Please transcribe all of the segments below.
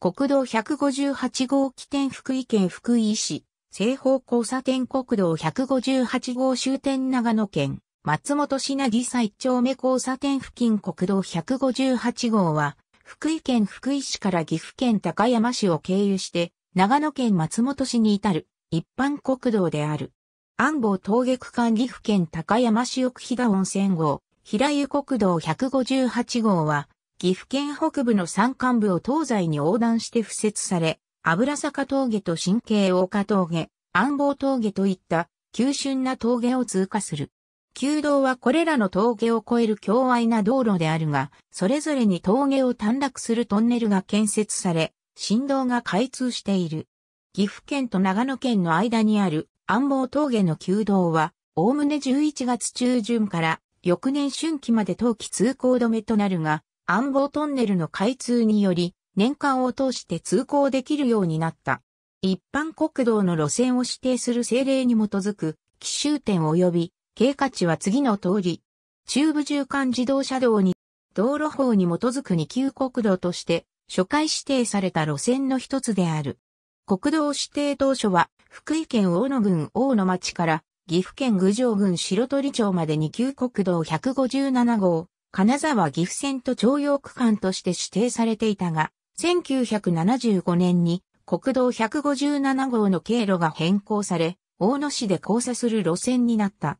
国道158号起点福井県福井市、西方交差点国道158号終点長野県、松本市なぎ最丁目交差点付近国道158号は、福井県福井市から岐阜県高山市を経由して、長野県松本市に至る一般国道である。安房峠区間岐阜県高山市奥飛騨温泉号、平湯国道158号は、岐阜県北部の山間部を東西に横断して敷設され、油坂峠と神経大岡峠、安房峠といった急峻な峠を通過する。旧道はこれらの峠を越える狭愛な道路であるが、それぞれに峠を短絡するトンネルが建設され、振動が開通している。岐阜県と長野県の間にある安房峠の旧道は、おおむね11月中旬から翌年春季まで冬季通行止めとなるが、暗号トンネルの開通により、年間を通して通行できるようになった。一般国道の路線を指定する政令に基づく、奇襲点及び、経過値は次の通り、中部縦貫自動車道に、道路法に基づく二級国道として、初回指定された路線の一つである。国道指定当初は、福井県大野郡大野町から、岐阜県郡上郡白鳥町まで二級国道157号、金沢岐阜線と徴用区間として指定されていたが、1975年に国道157号の経路が変更され、大野市で交差する路線になった。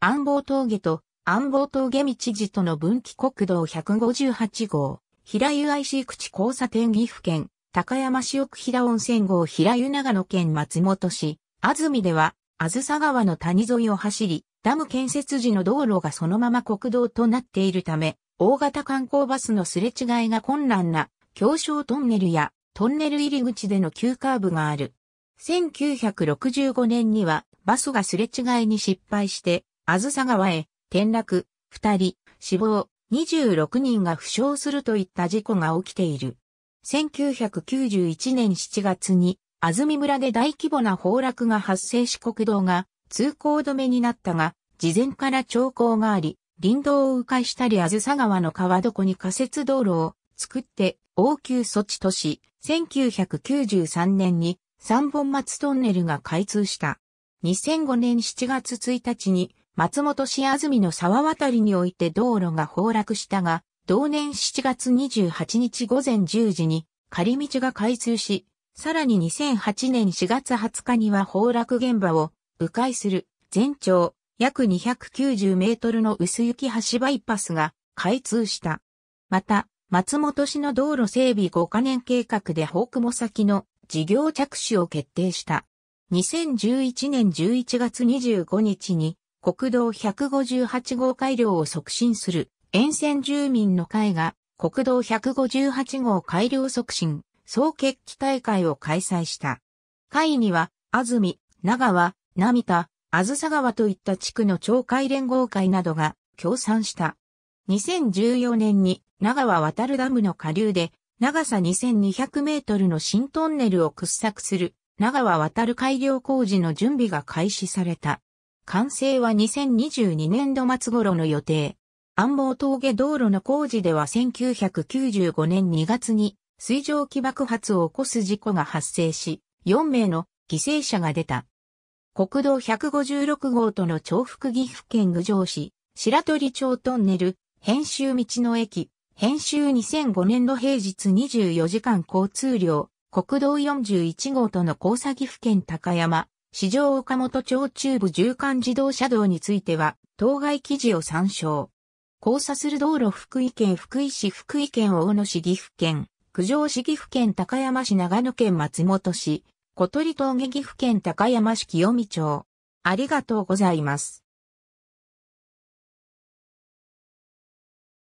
安房峠と安房峠道寺との分岐国道158号、平湯 IC 口交差点岐阜県、高山市奥平温泉号平湯長野県松本市、安住では、あずさ川の谷沿いを走り、ダム建設時の道路がそのまま国道となっているため、大型観光バスのすれ違いが困難な、京商トンネルやトンネル入り口での急カーブがある。1965年にはバスがすれ違いに失敗して、あずさ川へ転落、二人、死亡、26人が負傷するといった事故が起きている。1991年7月に、安住村で大規模な崩落が発生し国道が通行止めになったが、事前から兆候があり、林道を迂回したりあずさ川の川床に仮設道路を作って応急措置とし、1993年に三本松トンネルが開通した。2005年7月1日に松本市安住の沢渡りにおいて道路が崩落したが、同年7月28日午前10時に仮道が開通し、さらに2008年4月20日には崩落現場を迂回する全長約290メートルの薄雪橋バイパスが開通した。また、松本市の道路整備5カ年計画でホーク先の事業着手を決定した。2011年11月25日に国道158号改良を促進する沿線住民の会が国道158号改良促進総決起大会を開催した。会には安住、長和、並田、あずさ川といった地区の町会連合会などが協賛した。2014年に長和渡るダムの下流で長さ2200メートルの新トンネルを掘削する長和渡る改良工事の準備が開始された。完成は2022年度末頃の予定。安房峠道路の工事では1995年2月に水蒸気爆発を起こす事故が発生し、4名の犠牲者が出た。国道156号との重複岐阜県郡上市、白鳥町トンネル、編集道の駅、編集2005年の平日24時間交通量、国道41号との交差岐阜県高山、市場岡本町中部縦貫自動車道については、当該記事を参照。交差する道路福井県福井市福井県大野市岐阜県、九条市岐阜県高山市長野県松本市、小鳥峠岐阜県高山市清見町。ありがとうございます。